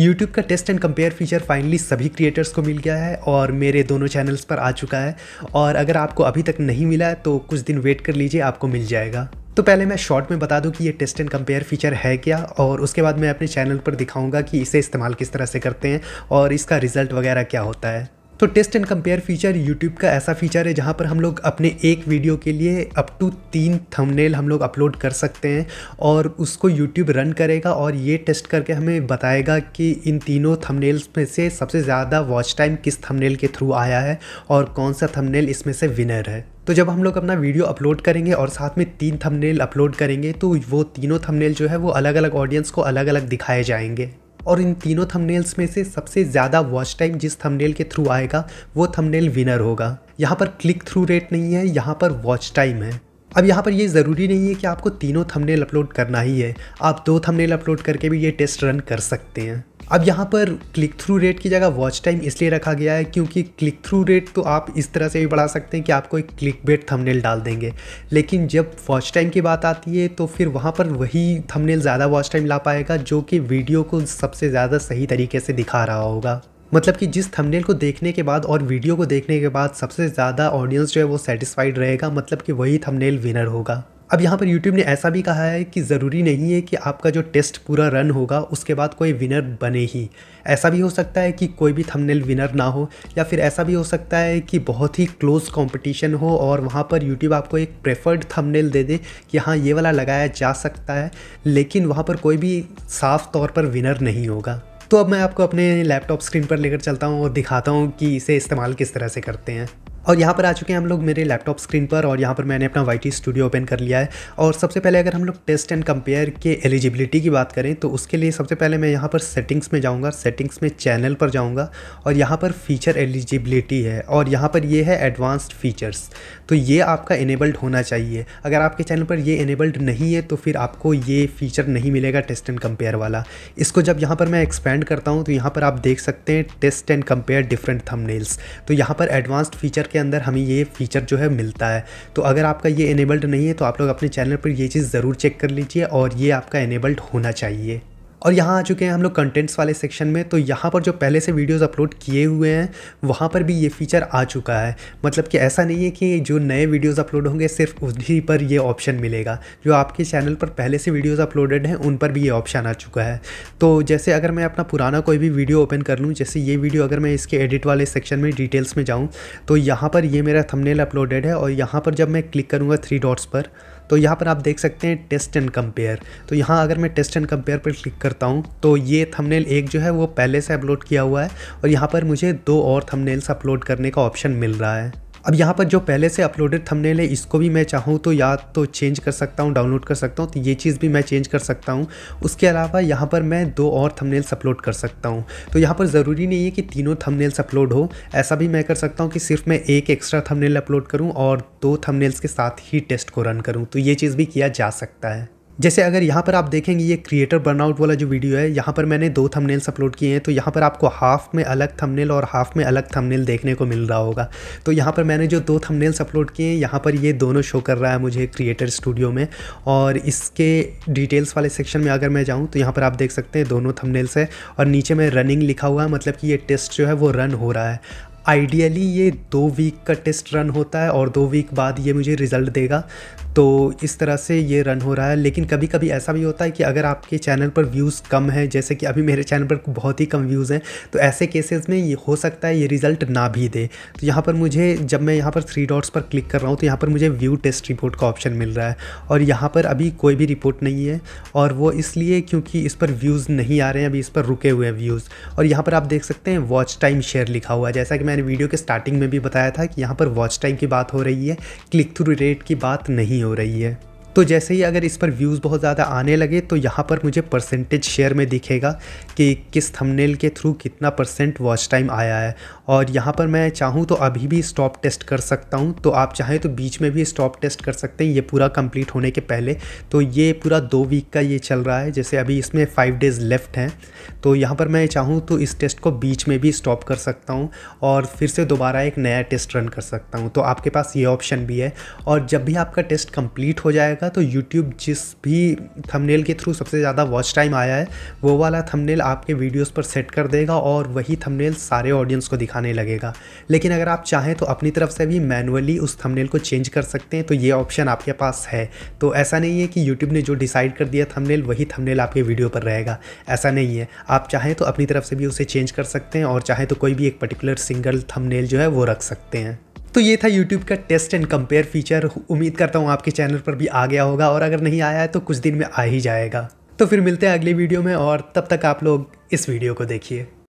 YouTube का test and compare feature finally सभी creators को मिल गया है और मेरे दोनों चैनल्स पर आ चुका है और अगर आपको अभी तक नहीं मिला है तो कुछ दिन वेट कर लीजिए आपको मिल जाएगा तो पहले मैं शॉर्ट में बता दूं कि ये टेस्ट एंड कंपेयर फीचर है क्या और उसके बाद मैं अपने चैनल पर दिखाऊंगा कि इसे इस्तेमाल किस तरह से करते हैं और इसका रिज़ल्ट वगैरह क्या होता है तो test and compare feature YouTube का ऐसा फीचर है जहाँ पर हम लोग अपने एक वीडियो के लिए अप टू तीन थंबनेल हम लोग अपलोड कर सकते हैं और उसको यूट्यूब रन करेगा और ये टेस्ट करके हमें बताएगा कि इन तीनों थंबनेल्स में से सबसे ज़्यादा वॉच टाइम किस थंबनेल के थ्रू आया है और कौन सा थंबनेल इसमें से विनर है तो जब हम लोग अपना वीडियो अपलोड करेंगे और साथ में तीन थंबनेल अपलोड करेंगे तो वो तीनों थंबनेल जो है वो अलग अलग ऑडियंस को अलग अलग दिखाए जाएंगे और इन तीनों थंबनेल्स में से सबसे ज़्यादा वॉच टाइम जिस थंबनेल के थ्रू आएगा वो थंबनेल विनर होगा यहाँ पर क्लिक थ्रू रेट नहीं है यहाँ पर वॉच टाइम है अब यहाँ पर ये ज़रूरी नहीं है कि आपको तीनों थंबनेल अपलोड करना ही है आप दो थंबनेल अपलोड करके भी ये टेस्ट रन कर सकते हैं अब यहाँ पर क्लिक थ्रू रेट की जगह वॉच टाइम इसलिए रखा गया है क्योंकि क्लिक थ्रू रेट तो आप इस तरह से भी बढ़ा सकते हैं कि आपको एक क्लिक बेट थमनेल डाल देंगे लेकिन जब वॉच टाइम की बात आती है तो फिर वहाँ पर वही थमनेल ज़्यादा वॉच टाइम ला पाएगा जो कि वीडियो को सबसे ज़्यादा सही तरीके से दिखा रहा होगा मतलब कि जिस थंबनेल को देखने के बाद और वीडियो को देखने के बाद सबसे ज़्यादा ऑडियंस जो है वो सेटिस्फाइड रहेगा मतलब कि वही थंबनेल विनर होगा अब यहाँ पर YouTube ने ऐसा भी कहा है कि ज़रूरी नहीं है कि आपका जो टेस्ट पूरा रन होगा उसके बाद कोई विनर बने ही ऐसा भी हो सकता है कि कोई भी थंबनेल विनर ना हो या फिर ऐसा भी हो सकता है कि बहुत ही क्लोज कंपटीशन हो और वहाँ पर YouTube आपको एक प्रेफर्ड थंबनेल दे दे कि हाँ ये वाला लगाया जा सकता है लेकिन वहाँ पर कोई भी साफ तौर पर विनर नहीं होगा तो अब मैं आपको अपने लैपटॉप स्क्रीन पर लेकर चलता हूँ और दिखाता हूँ कि इसे इस्तेमाल किस तरह से करते हैं और यहाँ पर आ चुके हैं हम लोग मेरे लैपटॉप स्क्रीन पर और यहाँ पर मैंने अपना वाई स्टूडियो ओपन कर लिया है और सबसे पहले अगर हम लोग टेस्ट एंड कंपेयर के एलिजिबिलिटी की बात करें तो उसके लिए सबसे पहले मैं यहाँ पर सेटिंग्स में जाऊँगा सेटिंग्स में चैनल पर जाऊँगा और यहाँ पर फीचर एलिजिबिलिटी है और यहाँ पर ये है एडवांस्ड फीचर्स तो ये आपका इनेबल्ड होना चाहिए अगर आपके चैनल पर ये इनेबल्ड नहीं है तो फिर आपको ये फीचर नहीं मिलेगा टेस्ट एंड कंपेयर वाला इसको जब यहाँ पर मैं एक्सपेंड करता हूँ तो यहाँ पर आप देख सकते हैं test and compare different thumbnails तो यहाँ पर एडवांस्ड फीचर के अंदर हमें ये फीचर जो है मिलता है तो अगर आपका ये इनेबल्ड नहीं है तो आप लोग अपने चैनल पर ये चीज़ ज़रूर चेक कर लीजिए और ये आपका इनेबल्ड होना चाहिए और यहाँ आ चुके हैं हम लोग कंटेंट्स वाले सेक्शन में तो यहाँ पर जो पहले से वीडियोस अपलोड किए हुए हैं वहाँ पर भी ये फीचर आ चुका है मतलब कि ऐसा नहीं है कि जो नए वीडियोस अपलोड होंगे सिर्फ उसी पर ये ऑप्शन मिलेगा जो आपके चैनल पर पहले से वीडियोस अपलोडेड हैं उन पर भी ये ऑप्शन आ चुका है तो जैसे अगर मैं अपना पुराना कोई भी वीडियो ओपन कर लूँ जैसे ये वीडियो अगर मैं इसके एडिट वाले सेक्शन में डिटेल्स में जाऊँ तो यहाँ पर ये मेरा थमनेल अपलोडेड है और यहाँ पर जब मैं क्लिक करूँगा थ्री डॉट्स पर तो यहाँ पर आप देख सकते हैं टेस्ट एंड कंपेयर तो यहाँ अगर मैं टेस्ट एंड कंपेयर पर क्लिक करता हूँ तो ये थंबनेल एक जो है वो पहले से अपलोड किया हुआ है और यहाँ पर मुझे दो और थंबनेल्स अपलोड करने का ऑप्शन मिल रहा है अब यहाँ पर जो पहले से अपलोडेड थंबनेल है इसको भी मैं चाहूँ तो या तो चेंज कर सकता हूँ डाउनलोड कर सकता हूँ तो ये चीज़ भी मैं चेंज कर सकता हूँ उसके अलावा यहाँ पर मैं दो और थंबनेल्स अपलोड कर सकता हूँ तो यहाँ पर ज़रूरी नहीं है कि तीनों थंबनेल्स अपलोड हो ऐसा भी मैं कर सकता हूँ कि सिर्फ मैं एक एक्स्ट्रा थंबनेल अपलोड करूँ और दो थंबनेल्स के साथ ही टेस्ट को रन करूँ तो ये चीज़ भी किया जा सकता है जैसे अगर यहाँ पर आप देखेंगे ये क्रिएटर बर्नआउट वाला जो वीडियो है यहाँ पर मैंने दो थंबनेल्स अपलोड किए हैं तो यहाँ पर आपको हाफ में अलग थंबनेल और हाफ में अलग थंबनेल देखने को मिल रहा होगा तो यहाँ पर मैंने जो दो थंबनेल्स अपलोड किए हैं यहाँ पर ये दोनों शो कर रहा है मुझे क्रिएटर स्टूडियो में और इसके डिटेल्स वाले सेक्शन में अगर मैं जाऊँ तो यहाँ पर आप देख सकते हैं दोनों थमनेल्स है और नीचे में रनिंग लिखा हुआ है मतलब कि ये टेस्ट जो है वो रन हो रहा है आइडियली ये दो वीक का टेस्ट रन होता है और दो वीक बाद ये मुझे रिज़ल्ट देगा तो इस तरह से ये रन हो रहा है लेकिन कभी कभी ऐसा भी होता है कि अगर आपके चैनल पर व्यूज़ कम हैं जैसे कि अभी मेरे चैनल पर बहुत ही कम व्यूज़ हैं तो ऐसे केसेस में ये हो सकता है ये रिज़ल्ट ना भी दे तो यहाँ पर मुझे जब मैं यहाँ पर थ्री डॉट्स पर क्लिक कर रहा हूँ तो यहाँ पर मुझे व्यू टेस्ट रिपोर्ट का ऑप्शन मिल रहा है और यहाँ पर अभी कोई भी रिपोर्ट नहीं है और वो इसलिए क्योंकि इस पर व्यूज़ नहीं आ रहे हैं अभी इस पर रुके हुए हैं व्यूज़ और यहाँ पर आप देख सकते हैं वॉच टाइम शेयर लिखा हुआ है जैसा कि मैंने वीडियो के स्टार्टिंग में भी बताया था कि यहाँ पर वॉच टाइम की बात हो रही है क्लिक थ्रू रेट की बात नहीं नहीं हो रही है तो जैसे ही अगर इस पर व्यूज़ बहुत ज़्यादा आने लगे तो यहाँ पर मुझे परसेंटेज शेयर में दिखेगा कि किस थंबनेल के थ्रू कितना परसेंट वॉच टाइम आया है और यहाँ पर मैं चाहूँ तो अभी भी स्टॉप टेस्ट कर सकता हूँ तो आप चाहें तो बीच में भी स्टॉप टेस्ट कर सकते हैं ये पूरा कंप्लीट होने के पहले तो ये पूरा दो वीक का ये चल रहा है जैसे अभी इसमें फ़ाइव डेज़ लेफ्ट हैं तो यहाँ पर मैं चाहूँ तो इस टेस्ट को बीच में भी स्टॉप कर सकता हूँ और फिर से दोबारा एक नया टेस्ट रन कर सकता हूँ तो आपके पास ये ऑप्शन भी है और जब भी आपका टेस्ट कम्प्लीट हो जाएगा जाएगा तो यूट्यूब जिस भी थंबनेल के थ्रू सबसे ज़्यादा वॉच टाइम आया है वो वाला थंबनेल आपके वीडियोस पर सेट कर देगा और वही थंबनेल सारे ऑडियंस को दिखाने लगेगा लेकिन अगर आप चाहें तो अपनी तरफ से भी मैनुअली उस थंबनेल को चेंज कर सकते हैं तो ये ऑप्शन आपके पास है तो ऐसा नहीं है कि यूट्यूब ने जो डिसाइड कर दिया थमनेल वही थमनेल आपके वीडियो पर रहेगा ऐसा नहीं है आप चाहें तो अपनी तरफ से भी उसे चेंज कर सकते हैं और चाहें तो कोई भी एक पर्टिकुलर सिंगल थमनेल जो है वो रख सकते हैं तो ये था YouTube का टेस्ट एंड कंपेयर फीचर उम्मीद करता हूँ आपके चैनल पर भी आ गया होगा और अगर नहीं आया है तो कुछ दिन में आ ही जाएगा तो फिर मिलते हैं अगले वीडियो में और तब तक आप लोग इस वीडियो को देखिए